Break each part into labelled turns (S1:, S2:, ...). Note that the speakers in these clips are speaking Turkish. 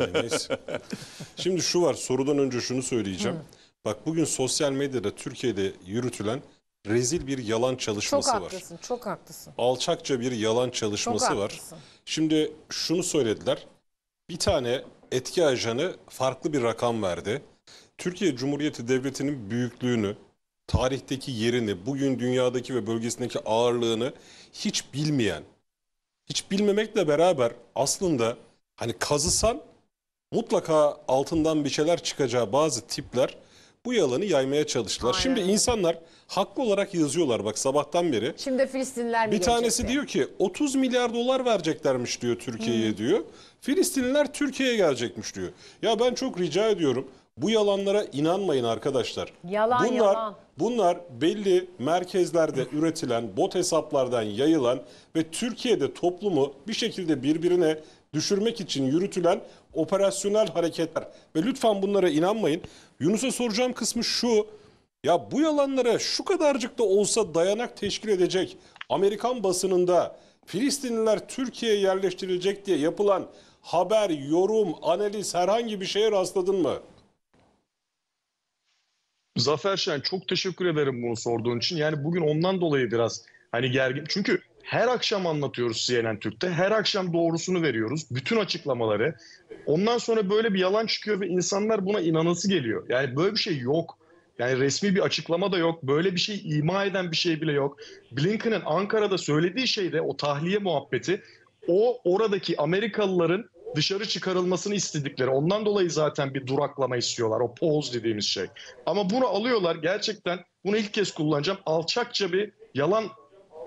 S1: olayı Şimdi şu var sorudan önce şunu söyleyeceğim. Hı. Bak bugün sosyal medyada Türkiye'de yürütülen rezil bir yalan çalışması var. çok
S2: haklısın, var. Çok haklısın.
S1: Alçakça bir yalan çalışması çok var. Haklısın. Şimdi şunu söylediler. Bir tane etki ajanı farklı bir rakam verdi. Türkiye Cumhuriyeti Devleti'nin büyüklüğünü, tarihteki yerini, bugün dünyadaki ve bölgesindeki ağırlığını hiç bilmeyen, hiç bilmemekle beraber aslında hani kazısan mutlaka altından bir şeyler çıkacağı bazı tipler bu yalanı yaymaya çalıştılar. Aynen. Şimdi insanlar haklı olarak yazıyorlar bak sabahtan beri.
S2: Şimdi Filistinliler mi Bir tanesi
S1: diye? diyor ki 30 milyar dolar vereceklermiş diyor Türkiye'ye diyor. Filistinliler Türkiye'ye gelecekmiş diyor. Ya ben çok rica ediyorum. Bu yalanlara inanmayın arkadaşlar. Yalan, bunlar, yalan. Bunlar belli merkezlerde üretilen, bot hesaplardan yayılan ve Türkiye'de toplumu bir şekilde birbirine düşürmek için yürütülen operasyonel hareketler. Ve lütfen bunlara inanmayın. Yunus'a soracağım kısmı şu. Ya bu yalanlara şu kadarcık da olsa dayanak teşkil edecek Amerikan basınında Filistinliler Türkiye'ye yerleştirilecek diye yapılan haber, yorum, analiz herhangi bir şeye rastladın mı? Zafer
S3: Şen çok teşekkür ederim bunu sorduğun için. Yani bugün ondan dolayı biraz hani gergin. Çünkü her akşam anlatıyoruz CNN Türk'te. Her akşam doğrusunu veriyoruz. Bütün açıklamaları. Ondan sonra böyle bir yalan çıkıyor ve insanlar buna inanası geliyor. Yani böyle bir şey yok. Yani resmi bir açıklama da yok. Böyle bir şey ima eden bir şey bile yok. Blinken'ın Ankara'da söylediği şey de o tahliye muhabbeti o oradaki Amerikalıların dışarı çıkarılmasını istedikleri. Ondan dolayı zaten bir duraklama istiyorlar. O pause dediğimiz şey. Ama bunu alıyorlar gerçekten bunu ilk kez kullanacağım. Alçakça bir yalan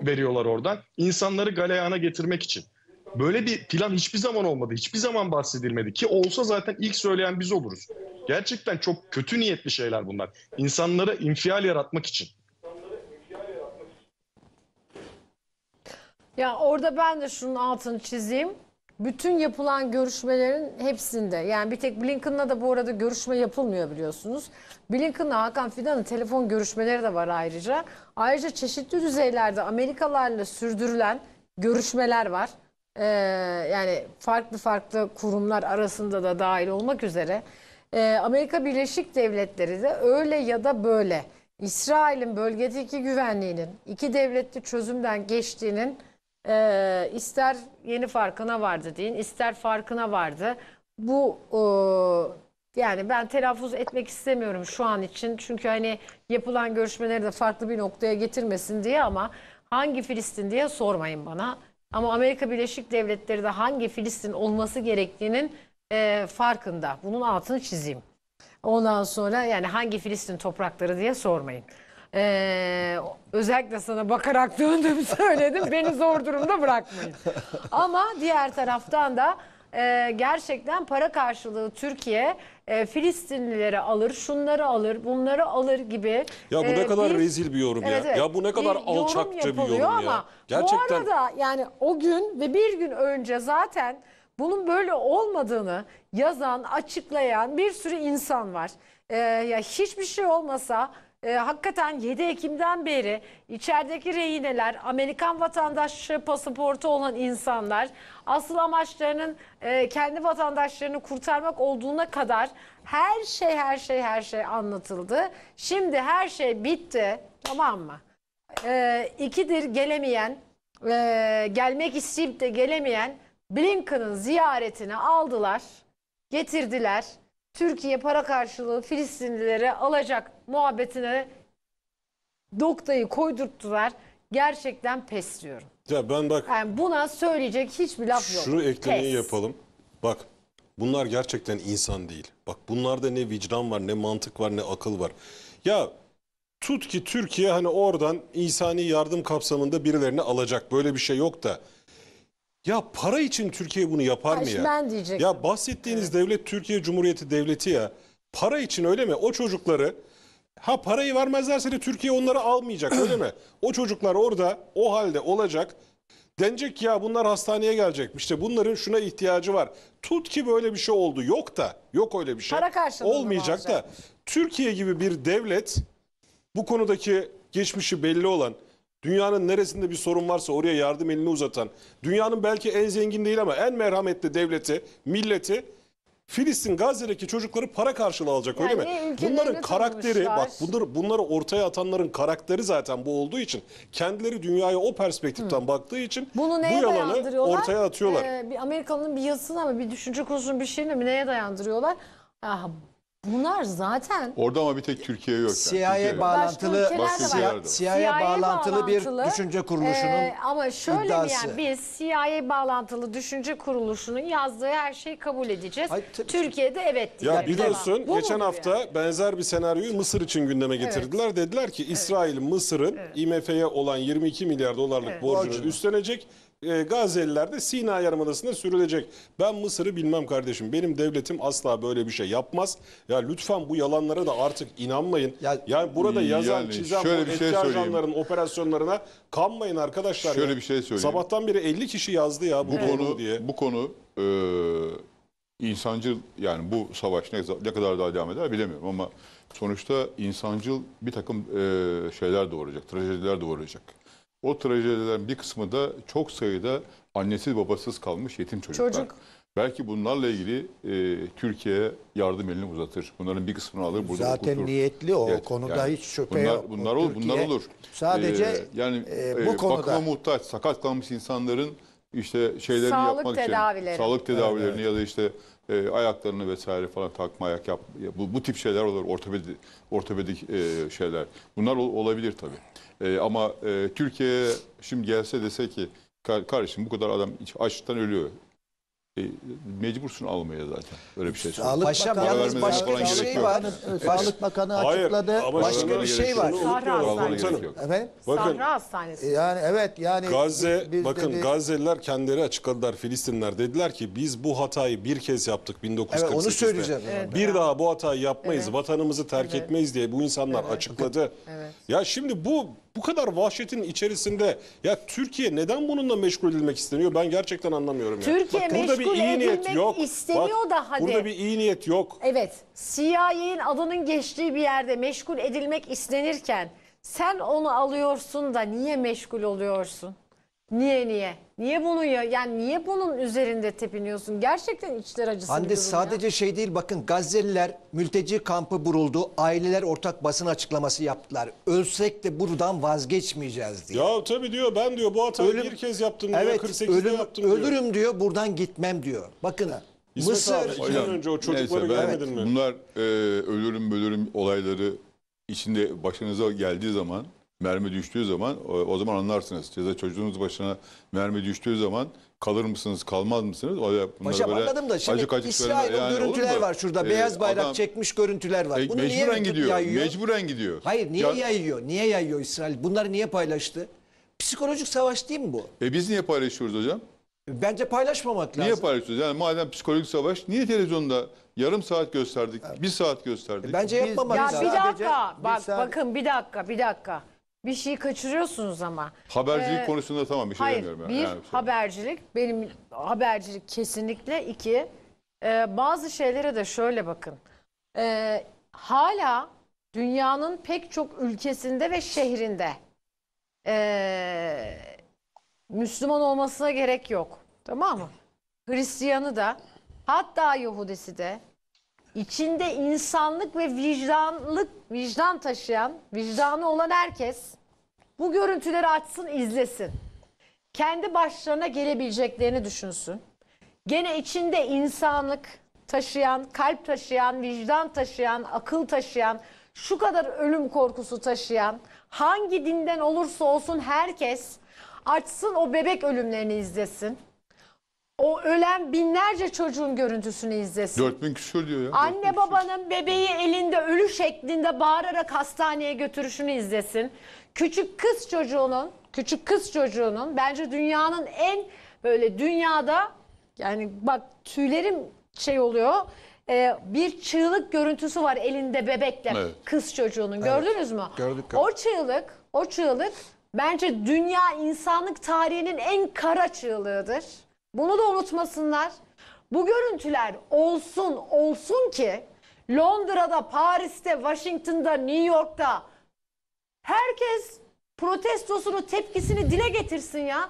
S3: veriyorlar oradan. İnsanları galeyana getirmek için. Böyle bir plan hiçbir zaman olmadı. Hiçbir zaman bahsedilmedi ki olsa zaten ilk söyleyen biz oluruz. Gerçekten çok kötü niyetli şeyler bunlar. İnsanlara infial yaratmak için.
S2: Ya orada ben de şunun altını çizeyim bütün yapılan görüşmelerin hepsinde yani bir tek Blinken'la da bu arada görüşme yapılmıyor biliyorsunuz. Blinken'la Hakan Fidan'ın telefon görüşmeleri de var ayrıca. Ayrıca çeşitli düzeylerde Amerikalarla sürdürülen görüşmeler var. Ee, yani farklı farklı kurumlar arasında da dahil olmak üzere. Ee, Amerika Birleşik Devletleri de öyle ya da böyle İsrail'in bölgedeki güvenliğinin iki devletli çözümden geçtiğinin e, ister yeni farkına vardı deyin, ister farkına vardı. Bu e, yani ben telaffuz etmek istemiyorum şu an için. Çünkü hani yapılan görüşmeleri de farklı bir noktaya getirmesin diye ama hangi Filistin diye sormayın bana. Ama Amerika Birleşik Devletleri de hangi Filistin olması gerektiğinin e, farkında. Bunun altını çizeyim. Ondan sonra yani hangi Filistin toprakları diye sormayın. Ee, özellikle sana bakarak döndüm söyledim. Beni zor durumda bırakmayın. Ama diğer taraftan da e, gerçekten para karşılığı Türkiye e, Filistinlilere alır, şunları alır, bunları alır gibi. Ya bu ne e, kadar bir, rezil bir yorum evet, ya. ya bu ne kadar bir alçakça bir yorum ama ya. Gerçekten. Bu arada yani o gün ve bir gün önce zaten bunun böyle olmadığını yazan, açıklayan bir sürü insan var. E, ya hiçbir şey olmasa e, hakikaten 7 Ekim'den beri içerideki rehineler, Amerikan vatandaşı pasaportu olan insanlar asıl amaçlarının e, kendi vatandaşlarını kurtarmak olduğuna kadar her şey her şey her şey anlatıldı. Şimdi her şey bitti tamam mı? E, ikidir gelemeyen, e, gelmek isteyip de gelemeyen Blinken'ın ziyaretini aldılar, getirdiler. Türkiye para karşılığı Filistinlilere alacak muhabbetine doktayı koydurttular. Gerçekten pes diyorum. Ya ben bak Yani buna söyleyecek hiçbir laf yok. Şunu eklemeyi Pes.
S1: yapalım. Bak bunlar gerçekten insan değil. Bak bunlarda ne vicdan var, ne mantık var, ne akıl var. Ya tut ki Türkiye hani oradan insani yardım kapsamında birilerini alacak. Böyle bir şey yok da. Ya para için Türkiye bunu yapar mı ya? Ben diyecektim. Ya bahsettiğiniz evet. devlet Türkiye Cumhuriyeti Devleti ya. Para için öyle mi? O çocukları ha parayı vermezlerse de Türkiye onları almayacak öyle mi? O çocuklar orada o halde olacak. Denecek ya bunlar hastaneye gelecek. İşte bunların şuna ihtiyacı var. Tut ki böyle bir şey oldu. Yok da. Yok öyle bir şey. Para karşılığında Olmayacak da. Türkiye gibi bir devlet bu konudaki geçmişi belli olan Dünyanın neresinde bir sorun varsa oraya yardım elini uzatan, dünyanın belki en zengin değil ama en merhametli devleti, milleti Filistin Gazze'deki çocukları para karşılığı alacak öyle mi? Bunların karakteri bak bunları bunları ortaya atanların karakteri zaten bu olduğu için kendileri dünyaya o perspektiften baktığı için Bunu
S2: neye bu yalanı ortaya atıyorlar. Ee, bir Amerikalı'nın bir yazısına mı, bir düşünce kurusunun bir şeyine mi neye dayandırıyorlar? Ah, Bunlar zaten
S4: Orada ama bir tek Türkiye yok. Yani. CIA Türkiye-
S2: bağlantılı Başka CIA, CIA bağlantılı bir
S5: düşünce kuruluşunun e, ama şöyle iddiası. bir yani
S2: biz CIA bağlantılı düşünce kuruluşunun yazdığı her şeyi kabul edeceğiz. Hayır, tabii. Türkiye'de evet Ya diyeceğiz. biliyorsun Bu geçen hafta
S1: yani? benzer bir senaryoyu Mısır için gündeme getirdiler. Dediler ki İsrail Mısır'ın IMF'ye olan 22 milyar dolarlık borcunu üstlenecek e, Gazeliler de Sina Yarımadası'nda sürülecek. Ben Mısır'ı bilmem kardeşim. Benim devletim asla böyle bir şey yapmaz. Ya lütfen bu yalanlara da artık inanmayın. Ya, yani burada yazan, yani çizen, şöyle bu bir şey ajanların operasyonlarına kanmayın arkadaşlar. Şöyle ya. bir şey söyleyeyim. Sabahtan beri 50 kişi yazdı ya bu, bu konu, konu
S4: diye. Bu konu e, insancıl yani bu savaş ne, ne kadar daha devam eder bilemiyorum ama sonuçta insancıl bir takım e, şeyler doğuracak, trajediler doğuracak. O trajedilerin bir kısmı da çok sayıda annesiz babasız kalmış yetim çocuklar. Çocuk. Belki bunlarla ilgili e, Türkiye'ye yardım elini uzatır. Bunların bir kısmını alır burada Zaten okutur. niyetli o evet, konuda yani hiç şüphe bunlar, yok. Bunlar, olur, bunlar olur. Sadece ee, yani e, e, bu konuda bakıma muhtaç, sakat kalmış insanların işte şeylerini sağlık yapmak için sağlık tedavilerini evet, evet. ya da işte e, ayaklarını vesaire falan takma ayak yap bu, bu tip şeyler olur ortopedik ortopedik e, şeyler. Bunlar olabilir tabii. E, ama e, Türkiye'ye şimdi gelse dese ki kardeşim bu kadar adam açlıktan ölüyor. E, mecbursun almaya zaten. Öyle bir şey. Sağlık Paşam yalnız başka şey bir şey var.
S5: Sağlık Bakanı açıkladı. ama başka bir
S2: şey var. şunu Sahra unutmayalım. Hastanesi.
S1: Gerek Bakın
S2: Sahra Hastanesi. Yani evet yani Gazze biz bakın dedi-
S1: Gazze'liler kendileri açıkladılar Filistinler dediler ki biz bu hatayı bir kez yaptık 1948'de. Evet, onu söyleyeceğim. Evet. Bir daha bu hatayı yapmayız. Vatanımızı terk etmeyiz diye bu insanlar açıkladı. Evet. Ya şimdi bu bu kadar vahşetin içerisinde ya Türkiye neden bununla meşgul edilmek isteniyor? Ben gerçekten anlamıyorum ya. Türkiye Bak, burada meşgul bir iyi niyet yok. istemiyor Bak, da hadi. Burada bir iyi niyet yok.
S2: Evet. CIA'nin adının geçtiği bir yerde meşgul edilmek istenirken sen onu alıyorsun da niye meşgul oluyorsun? Niye niye? Niye bunu ya? Yani niye bunun üzerinde tepiniyorsun? Gerçekten içler acısı bir Hande sadece
S5: ya. şey değil bakın Gazze'liler mülteci kampı buruldu. Aileler ortak basın açıklaması yaptılar. Ölsek de buradan vazgeçmeyeceğiz
S1: diye. Ya tabii diyor ben diyor bu hatayı Ölüm- bir kez yaptım
S5: diyor. Evet 48'de ölüm, yaptım diyor. ölürüm diyor. buradan gitmem diyor. Bakın İsmet Mısır
S1: abi, iki önce o çocukları neyse, ben-
S4: görmedin mi? Bunlar e, ölürüm bölürüm olayları içinde başınıza geldiği zaman mermi düştüğü zaman o, o zaman anlarsınız. Size çocuğunuz başına mermi düştüğü zaman kalır mısınız kalmaz mısınız? Öyle bunları Paşam böyle anladım da şimdi İsrail'in yani, görüntüler var şurada. Ee, beyaz bayrak adam,
S5: çekmiş görüntüler var. E, Bunu mecburen niye gidiyor. Yayıyor?
S4: Mecburen gidiyor.
S5: Hayır niye ya, yayıyor? Niye yayıyor İsrail? Bunları niye paylaştı? Psikolojik savaş değil mi bu?
S4: E biz niye paylaşıyoruz hocam? Bence paylaşmamak lazım. Niye paylaşıyoruz? Yani madem psikolojik savaş niye televizyonda yarım saat gösterdik, evet. bir saat gösterdik? E, bence yapmamak lazım. Ya bir
S2: dakika, bak, saat... bakın bir dakika, bir dakika bir şeyi kaçırıyorsunuz ama. Habercilik Ee, konusunda
S4: tamam bir şey Hayır, demiyorum. bir Yani. Şey
S2: habercilik, benim habercilik kesinlikle. iki e, bazı şeylere de şöyle bakın. E, hala dünyanın pek çok ülkesinde ve şehrinde e, Müslüman olmasına gerek yok. Tamam mı? Hristiyanı da, hatta Yahudisi de, içinde insanlık ve vicdanlık vicdan taşıyan, vicdanı olan herkes bu görüntüleri açsın, izlesin. Kendi başlarına gelebileceklerini düşünsün. Gene içinde insanlık taşıyan, kalp taşıyan, vicdan taşıyan, akıl taşıyan, şu kadar ölüm korkusu taşıyan, hangi dinden olursa olsun herkes açsın o bebek ölümlerini izlesin o ölen binlerce çocuğun görüntüsünü izlesin.
S4: 4000 küsür diyor ya. Anne
S2: 4000 babanın bebeği elinde ölü şeklinde bağırarak hastaneye götürüşünü izlesin. Küçük kız çocuğunun, küçük kız çocuğunun bence dünyanın en böyle dünyada yani bak tüylerim şey oluyor. E, bir çığlık görüntüsü var elinde bebekle Evet. kız çocuğunun. Gördünüz mü? Gördük, gördük. O çığlık, o çığlık bence dünya insanlık tarihinin en kara çığlığıdır. Bunu da unutmasınlar. Bu görüntüler olsun olsun ki Londra'da, Paris'te, Washington'da, New York'ta herkes protestosunu, tepkisini dile getirsin ya.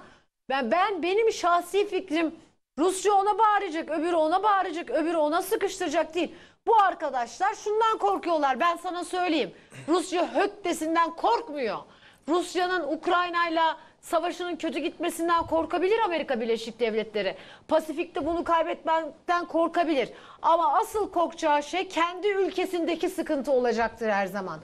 S2: Ben, ben benim şahsi fikrim Rusya ona bağıracak, öbürü ona bağıracak, öbürü ona sıkıştıracak değil. Bu arkadaşlar şundan korkuyorlar ben sana söyleyeyim. Rusya höktesinden korkmuyor. Rusya'nın Ukrayna'yla savaşının kötü gitmesinden korkabilir Amerika Birleşik Devletleri. Pasifik'te bunu kaybetmekten korkabilir. Ama asıl korkacağı şey kendi ülkesindeki sıkıntı olacaktır her zaman.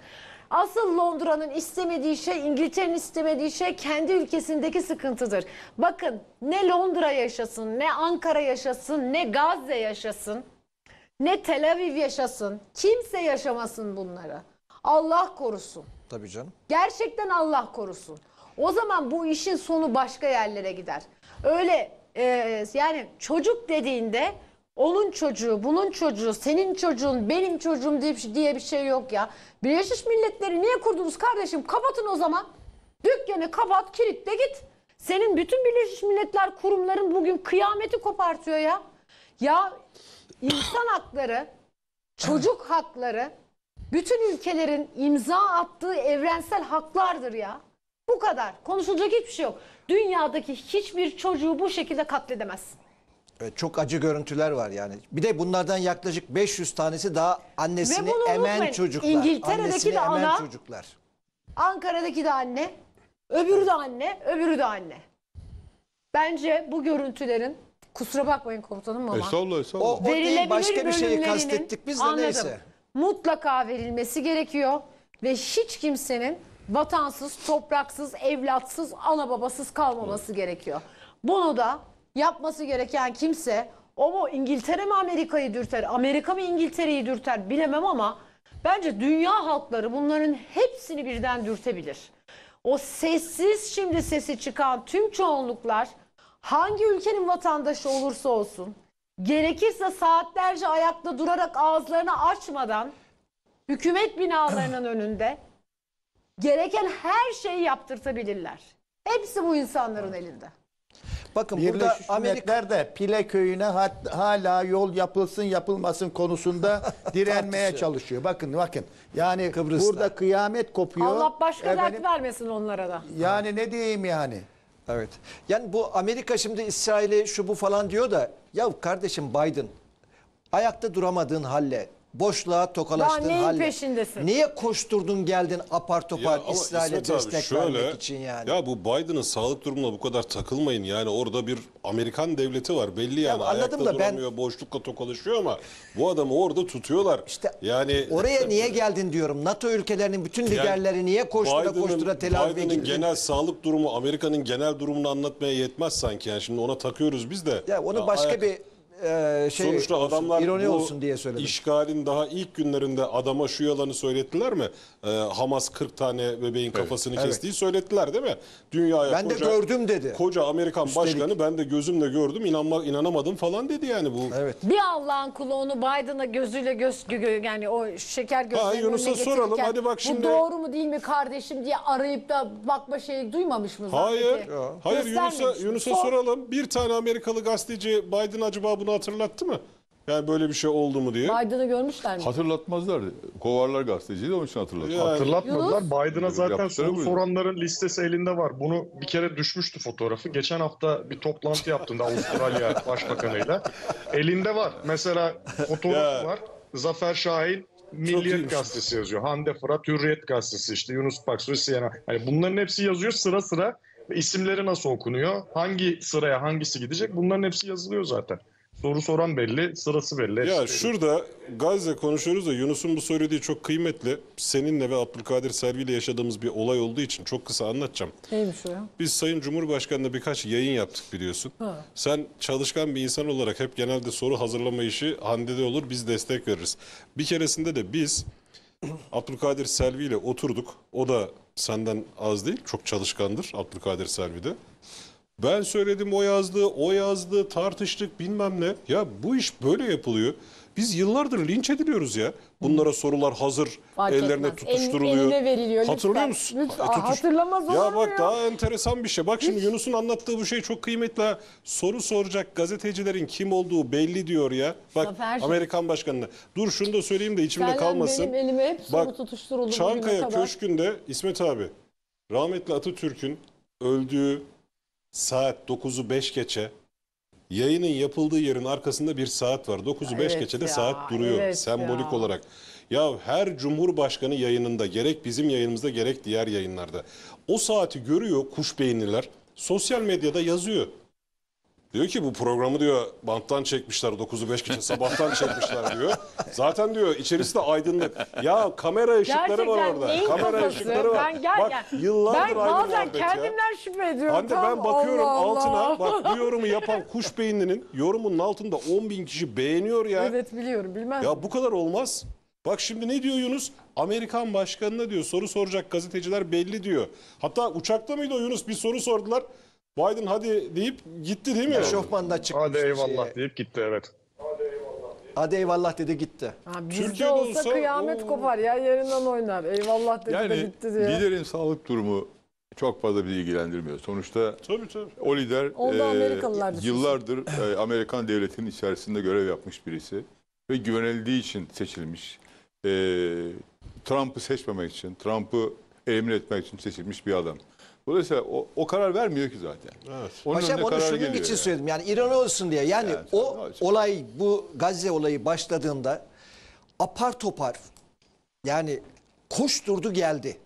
S2: Asıl Londra'nın istemediği şey, İngiltere'nin istemediği şey kendi ülkesindeki sıkıntıdır. Bakın ne Londra yaşasın, ne Ankara yaşasın, ne Gazze yaşasın, ne Tel Aviv yaşasın. Kimse yaşamasın bunları. Allah korusun. Tabii canım. Gerçekten Allah korusun. O zaman bu işin sonu başka yerlere gider. Öyle e, yani çocuk dediğinde onun çocuğu, bunun çocuğu, senin çocuğun, benim çocuğum diye, şey, diye bir şey yok ya. Birleşmiş Milletleri niye kurdunuz kardeşim? Kapatın o zaman. Dükkanı kapat, kilitle git. Senin bütün Birleşmiş Milletler kurumların bugün kıyameti kopartıyor ya. Ya insan hakları, çocuk hakları bütün ülkelerin imza attığı evrensel haklardır ya. Bu kadar. Konuşulacak hiçbir şey yok. Dünyadaki hiçbir çocuğu bu şekilde katledemezsin.
S5: Evet, çok acı görüntüler var yani. Bir de bunlardan yaklaşık 500 tanesi daha annesini Ve bunu emen çocuklar. İngiltere'deki annesini de emen ana, çocuklar.
S2: Ankara'daki de anne, öbürü de anne, öbürü de anne. Bence bu görüntülerin kusura bakmayın komutanım ama. Estağfurullah estağfurullah. O, o değil, başka bir şeyi bölümlerinin- kastettik biz de Anladım. neyse mutlaka verilmesi gerekiyor ve hiç kimsenin vatansız, topraksız, evlatsız, ana babasız kalmaması gerekiyor. Bunu da yapması gereken kimse o mu İngiltere mi Amerika'yı dürter, Amerika mı İngiltere'yi dürter bilemem ama bence dünya halkları bunların hepsini birden dürtebilir. O sessiz şimdi sesi çıkan tüm çoğunluklar hangi ülkenin vatandaşı olursa olsun gerekirse saatlerce ayakta durarak ağızlarını açmadan hükümet binalarının önünde gereken her şeyi yaptırtabilirler. Hepsi bu insanların elinde.
S5: Bakın Birleşmiş burada Amerikler de Pile köyüne hat, hala yol yapılsın yapılmasın konusunda direnmeye çalışıyor. Bakın bakın. Yani Kıbrıs'ta. burada kıyamet kopuyor. Allah başka Efendim, dert
S2: vermesin onlara da.
S5: Yani ne diyeyim yani? Evet. Yani bu Amerika şimdi İsrail'i şu bu falan diyor da ya kardeşim Biden ayakta duramadığın halle boşluğa tokalaştın neyin halle. peşindesin? Niye koşturdun geldin apar topar İsrail'e İsmet abi destek vermek için yani?
S1: Ya bu Biden'ın sağlık durumuna bu kadar takılmayın. Yani orada bir Amerikan devleti var belli yani. anladım Ayakta da ben- boşlukla tokalaşıyor ama bu adamı orada tutuyorlar. İşte yani oraya
S5: niye geldin diyorum. NATO ülkelerinin bütün liderleri niye koştura Biden'ın- koştura Tel Aviv'e Biden'ın genel
S1: sağlık durumu Amerika'nın genel durumunu anlatmaya yetmez sanki. Yani şimdi ona takıyoruz biz de. Ya onu başka bir
S5: e, şey Sonuçta olsun, adamlar ironi bu olsun
S1: diye söyledim. işgalin daha ilk günlerinde adama şu yalanı söylettiler mi? Ee, Hamas 40 tane bebeğin kafasını Evet. kestiği söylettiler değil mi? Dünyaya Ben de koca, gördüm dedi. koca Amerikan Üstelik. başkanı ben de gözümle gördüm inanma, inanamadım falan dedi yani bu. Evet.
S2: Bir Allah'ın kulu onu Biden'a gözüyle göz gö- yani o şeker gözlerinin önüne Yunus'a soralım. Hadi bak şimdi- Bu doğru mu değil mi kardeşim diye arayıp da bakma şeyi duymamış mı? Hayır. zaten? Hayır Göstermemiş Yunus'a Yunus'a
S1: soralım. Bir tane Amerikalı gazeteci Biden acaba bunu Trump'a hatırlattı mı? Yani böyle bir şey
S4: oldu mu diye.
S2: Biden'ı görmüşler mi?
S4: Hatırlatmazlar. Kovarlar gazeteciyi de onun için hatırlatmaz. Yani. Hatırlatmadılar. Yunus.
S3: Biden'a zaten Yaptılar soru soranların listesi elinde var. Bunu bir kere düşmüştü fotoğrafı. Geçen hafta bir toplantı yaptığında Avustralya Başbakanı'yla. Elinde var. Mesela fotoğraf var. Zafer Şahin Milliyet Gazetesi yazıyor. Hande Fırat Hürriyet Gazetesi işte Yunus Paksoy CNN. Hani bunların hepsi yazıyor sıra sıra. İsimleri nasıl okunuyor? Hangi sıraya hangisi gidecek? Bunların hepsi yazılıyor zaten soru soran belli, sırası belli. Ya
S1: şurada Gazze konuşuyoruz da Yunus'un bu söylediği çok kıymetli. Seninle ve Abdülkadir Servi ile yaşadığımız bir olay olduğu için çok kısa anlatacağım. Neymiş o ya? Biz Sayın Cumhurbaşkanı'na birkaç yayın yaptık biliyorsun. Ha. Sen çalışkan bir insan olarak hep genelde soru hazırlama işi Hande'de olur biz destek veririz. Bir keresinde de biz Abdülkadir Selvi ile oturduk. O da senden az değil çok çalışkandır Abdülkadir Selvi de. Ben söyledim o yazdı, o yazdı, tartıştık bilmem ne. Ya bu iş böyle yapılıyor. Biz yıllardır linç ediliyoruz ya. Bunlara sorular hazır, Fark ellerine etmez. tutuşturuluyor. El, eline veriliyor. Hatırlıyor lütfen. musun? Lütfen. Ha, tutuş-
S2: Hatırlamaz Ya mu bak ya? daha
S1: enteresan bir şey. Bak şimdi Yunus'un anlattığı bu şey çok kıymetli. Soru soracak gazetecilerin kim olduğu belli diyor ya. Bak Zafer. Amerikan başkanına. Dur şunu da söyleyeyim de içimde Senden kalmasın. benim elime hep soru
S2: tutuşturuldu Çankaya Köşkü'nde
S1: İsmet abi rahmetli Atatürk'ün öldüğü saat 9'u 5 geçe yayının yapıldığı yerin arkasında bir saat var. 9'u 5 evet geçe de saat duruyor evet sembolik ya. olarak. Ya her cumhurbaşkanı yayınında gerek bizim yayınımızda gerek diğer yayınlarda o saati görüyor kuş beyinliler sosyal medyada yazıyor. Diyor ki bu programı diyor banttan çekmişler 9'u 5 geçe sabahtan çekmişler diyor. Zaten diyor içerisi de aydınlık. Ya kamera ışıkları Gerçekten var orada. neyin kamera kafası? ışıkları var. Ben gel- Bak yani yıllardır Ben aynı bazen kendimden
S2: şüphe ediyorum. Hande ben bakıyorum Allah altına Allah. bak bu
S1: yorumu yapan kuş beyninin yorumunun altında 10 bin kişi beğeniyor ya. Evet biliyorum bilmez. Ya bu kadar olmaz. Bak şimdi ne diyor Yunus? Amerikan başkanına diyor soru soracak gazeteciler belli diyor. Hatta uçakta mıydı o Yunus? Bir soru sordular. Biden hadi deyip gitti değil mi? Eşofman'da çıkmış. Hadi eyvallah şeye.
S5: deyip gitti evet. Hadi eyvallah dedi gitti. Ha, bizde olsa, olsa kıyamet
S2: o... kopar ya yerinden oynar. Eyvallah dedi yani, de gitti diye.
S4: Liderin sağlık durumu çok fazla bir ilgilendirmiyor. Sonuçta tabii, tabii. o lider e, yıllardır e, Amerikan devletinin içerisinde görev yapmış birisi. Ve güvenildiği için seçilmiş. E, Trump'ı seçmemek için, Trump'ı emin etmek için seçilmiş bir adam. Dolayısıyla o, o karar vermiyor ki zaten. Evet. Onun onu şunun için yani.
S5: söyledim. Yani İran olsun diye. Yani evet, o hocam. olay bu Gazze olayı başladığında apar topar yani koşturdu geldi.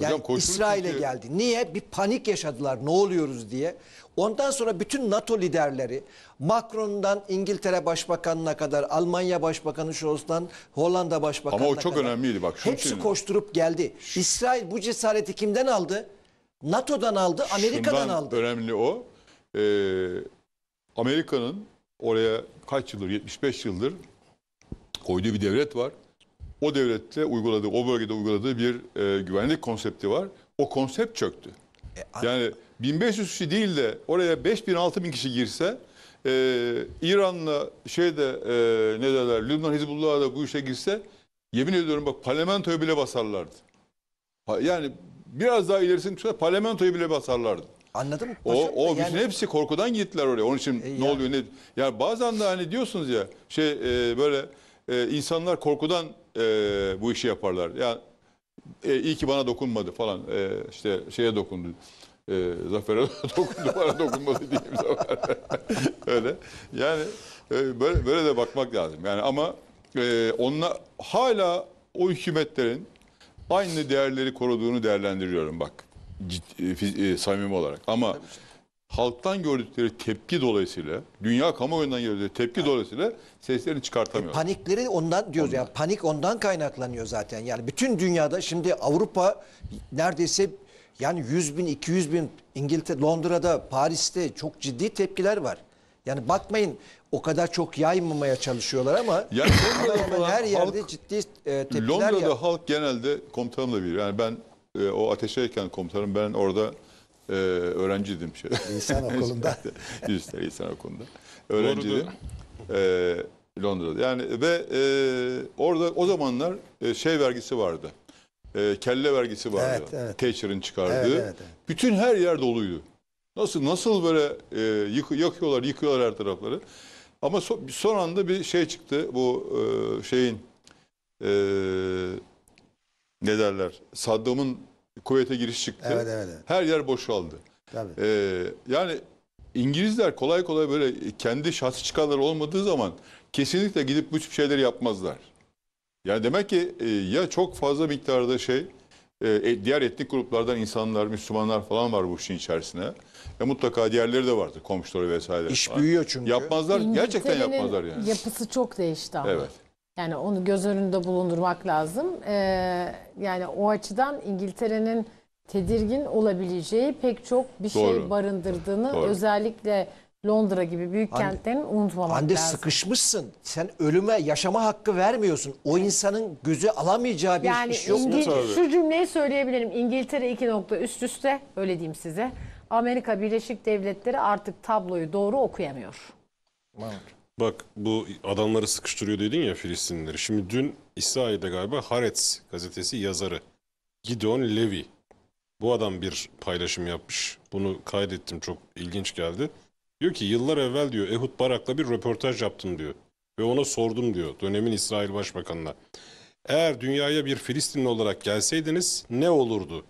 S4: Yani İsrail'e çünkü...
S5: geldi. Niye? Bir panik yaşadılar ne oluyoruz diye. Ondan sonra bütün NATO liderleri Macron'dan İngiltere Başbakanı'na kadar Almanya Başbakanı Scholz'dan Hollanda Başbakanı'na kadar. Ama o çok kadar, önemliydi bak. Hepsi için... koşturup geldi. İsrail bu cesareti kimden aldı? NATO'dan aldı, Amerika'dan Şundan aldı.
S4: önemli o. E, Amerika'nın oraya kaç yıldır, 75 yıldır koyduğu bir devlet var. O devlette uyguladığı, o bölgede uyguladığı bir e, güvenlik konsepti var. O konsept çöktü. E, yani 1500 kişi değil de oraya 5000 6000 kişi girse e, İran'la şeyde e, ne derler Lübnan Hizbullah'a da bu işe girse yemin ediyorum bak parlamentoya bile basarlardı. Yani Biraz daha ilerisini tutsa parlamentoyu bile basarlardı.
S5: Anladın mı? O, o yani... bütün
S4: hepsi korkudan gittiler oraya. Onun için e, ne yani. oluyor ne? Yani bazen de hani diyorsunuz ya şey e, böyle e, insanlar korkudan e, bu işi yaparlar. Yani e, iyi ki bana dokunmadı falan. E, işte şeye dokundu. E, Zafer'e dokundu bana dokunmadı diyeyim Zafer. Öyle. Yani e, böyle, böyle de bakmak lazım. Yani ama e, onunla hala o hükümetlerin aynı değerleri koruduğunu değerlendiriyorum bak ciddi, e, e, samimi olarak. Ama halktan gördükleri tepki dolayısıyla, dünya kamuoyundan gördükleri tepki dolayısıyla seslerini çıkartamıyor. E,
S5: panikleri ondan diyoruz ya. Ondan. Panik ondan kaynaklanıyor zaten. Yani bütün dünyada şimdi Avrupa neredeyse yani 100 bin, 200 bin İngiltere, Londra'da, Paris'te çok ciddi tepkiler var. Yani bakmayın o kadar çok yaymamaya çalışıyorlar ama yani Londra'da her yerde halk, ciddi e, tepkiler Londra'da yap-
S4: halk genelde komutanımla bir. Yani ben e, o ateşeyken komutanım ben orada e, öğrenciydim. Şey. İnsan okulunda. İşte insan okulunda. Öğrenciydim. E, Londra'da. Yani ve e, orada o zamanlar e, şey vergisi vardı. E, kelle vergisi vardı. Evet, evet. Thatcher'ın çıkardığı. Evet, evet, evet. Bütün her yer doluydu. Nasıl nasıl böyle e, yık, yakıyorlar, yıkıyorlar her tarafları. Ama so, son anda bir şey çıktı. Bu e, şeyin e, ne derler? Saddam'ın kuvvete giriş çıktı. Evet, evet, evet. Her yer boşaldı. Tabii. E, yani İngilizler kolay kolay böyle kendi şahsi çıkarları olmadığı zaman kesinlikle gidip bu tip şeyleri yapmazlar. Yani demek ki e, ya çok fazla miktarda şey e, e, diğer etnik gruplardan insanlar, Müslümanlar falan var bu işin içerisine. E mutlaka diğerleri de vardır komşuları vesaire. İş falan. büyüyor çünkü. Yapmazlar, gerçekten yapmazlar yani.
S2: yapısı çok değişti ama. Evet. Yani onu göz önünde bulundurmak lazım. Ee, yani o açıdan İngiltere'nin tedirgin olabileceği pek çok bir şey barındırdığını Doğru. özellikle Londra gibi büyük Hande, kentlerin unutmamak Hande lazım.
S5: sıkışmışsın. Sen ölüme yaşama hakkı vermiyorsun. O insanın gözü alamayacağı bir yani iş yok mu? Şu
S2: cümleyi söyleyebilirim. İngiltere iki nokta üst üste öyle diyeyim size. Amerika Birleşik Devletleri artık tabloyu doğru okuyamıyor.
S1: Bak bu adamları sıkıştırıyor dedin ya Filistinlileri. Şimdi dün İsrail'de galiba Haaretz gazetesi yazarı Gideon Levy. Bu adam bir paylaşım yapmış. Bunu kaydettim çok ilginç geldi. Diyor ki yıllar evvel diyor Ehud Barak'la bir röportaj yaptım diyor. Ve ona sordum diyor dönemin İsrail Başbakanı'na. Eğer dünyaya bir Filistinli olarak gelseydiniz ne olurdu?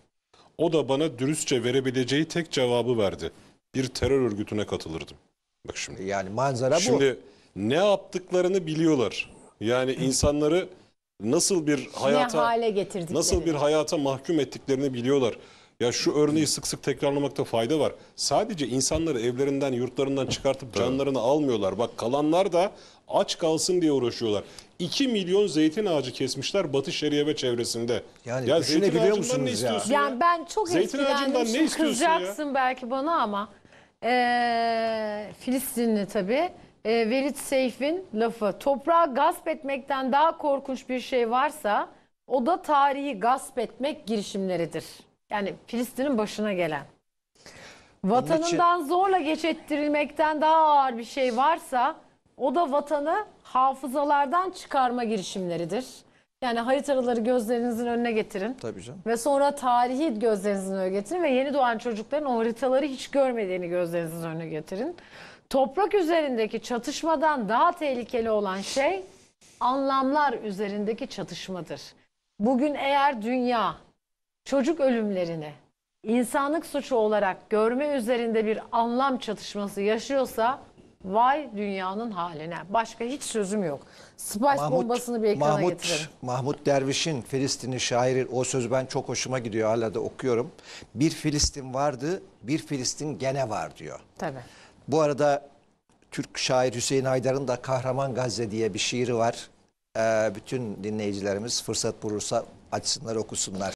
S1: O da bana dürüstçe verebileceği tek cevabı verdi. Bir terör örgütüne katılırdım. Bak şimdi. Yani manzara bu. Şimdi ne yaptıklarını biliyorlar. Yani insanları nasıl bir hayata nasıl bir hayata mahkum ettiklerini biliyorlar. Ya şu örneği sık sık tekrarlamakta fayda var. Sadece insanları evlerinden, yurtlarından çıkartıp canlarını almıyorlar. Bak kalanlar da aç kalsın diye uğraşıyorlar. 2 milyon zeytin ağacı kesmişler Batı Şeriye ve çevresinde. Yani düşünebiliyor ağacından musunuz ya? istiyorsun ya? Yani ben çok Zeytin ağacından ne etkilendim. Şimdi
S2: ya? belki bana ama eee Filistinli tabii. Eee Velit Seyf'in lafı. Toprağı gasp etmekten daha korkunç bir şey varsa o da tarihi gasp etmek girişimleridir. Yani Filistin'in başına gelen. Vatanından için... zorla geç ettirilmekten daha ağır bir şey varsa o da vatanı hafızalardan çıkarma girişimleridir. Yani haritaları gözlerinizin önüne getirin. Tabii canım. Ve sonra tarihi gözlerinizin önüne getirin ve yeni doğan çocukların o haritaları hiç görmediğini gözlerinizin önüne getirin. Toprak üzerindeki çatışmadan daha tehlikeli olan şey anlamlar üzerindeki çatışmadır. Bugün eğer dünya çocuk ölümlerini insanlık suçu olarak görme üzerinde bir anlam çatışması yaşıyorsa vay dünyanın haline. Başka hiç sözüm yok. Spice Mahmut, bombasını bir ekrana Mahmut, getirelim.
S5: Mahmut Derviş'in Filistinli şairi o söz ben çok hoşuma gidiyor hala da okuyorum. Bir Filistin vardı bir Filistin gene var diyor. Tabii. Bu arada Türk şair Hüseyin Aydar'ın da Kahraman Gazze diye bir şiiri var. Ee, bütün dinleyicilerimiz fırsat bulursa açsınlar okusunlar.